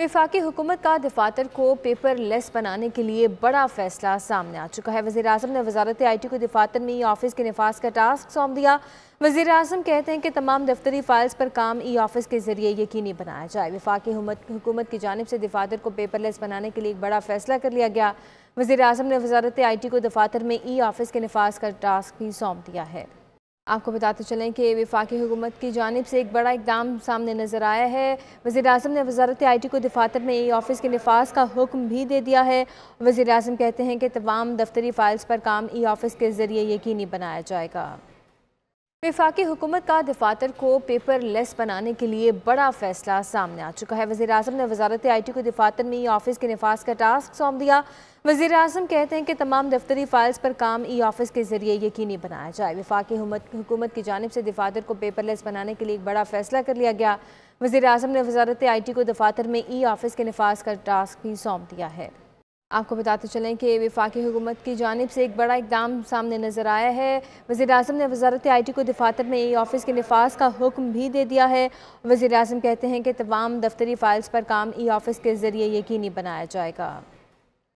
विफाकी हुकूमत का दफातर को पेपर लेस बनाने के लिए बड़ा फैसला सामने आ चुका है वजी अजम ने वजारत आई टी को दफातर में ई ऑफिस के नफाज का टास्क सौंप दिया वजी अजम कहते हैं कि तमाम दफ्तरी फाइल्स पर काम ई ऑफिस के जरिए यकीनी बनाया जाए विफाकी हुकूमत की जानब से दफातर को पेपर लेस बनाने के लिए एक बड़ा फैसला कर लिया गया वजी अजम ने वजारत आई टी को दफातर में ई ऑफिस के नफाज का टास्क भी सौंप दिया है आपको बताते चलें कि वफाकी हुकूमत की जानब से एक बड़ा इकदाम सामने नज़र आया है वज़ी अजम ने वजारत आई टी को दफातर में ई ऑफिस के नफाज का हुक्म भी दे दिया है वज़ी अजम कहते हैं कि तमाम दफ्तरी फ़ाइल्स पर काम ई ऑफिस के ज़रिए यकीनी बनाया जाएगा विफाकी हुकूमत का दफातर को पेपर लेस बनाने के लिए बड़ा फैसला सामने आ चुका है वजी अजम ने वजारत आई टी को दफातर में ई ऑफिस के नफाज का टास्क सौंप दिया वजी अजम कहते हैं कि तमाम दफ्तरी फाइल्स पर काम ई ऑफिस के जरिए यकीनी बनाया जाए विफाकी हुकूमत की जानब से दफातर को पेपर लेस बनाने के लिए एक बड़ा फैसला कर लिया गया वजी अजम ने वजारत आई टी को दफातर में ई ऑफिस के नफाज का टास्क भी सौंप दिया है आपको बताते चलें कि विफाक हुकूमत की जानब से एक बड़ा इकदाम सामने नज़र आया है वज़ी अजम ने वजारत आई टी को दफातर में ई ऑफ़िस के नफाज का हुक्म भी दे दिया है वज़ी अजम कहते हैं कि तमाम दफ्तरी फ़ाइल्स पर काम ई ऑफ़िस के ज़रिए यकीनी बनाया जाएगा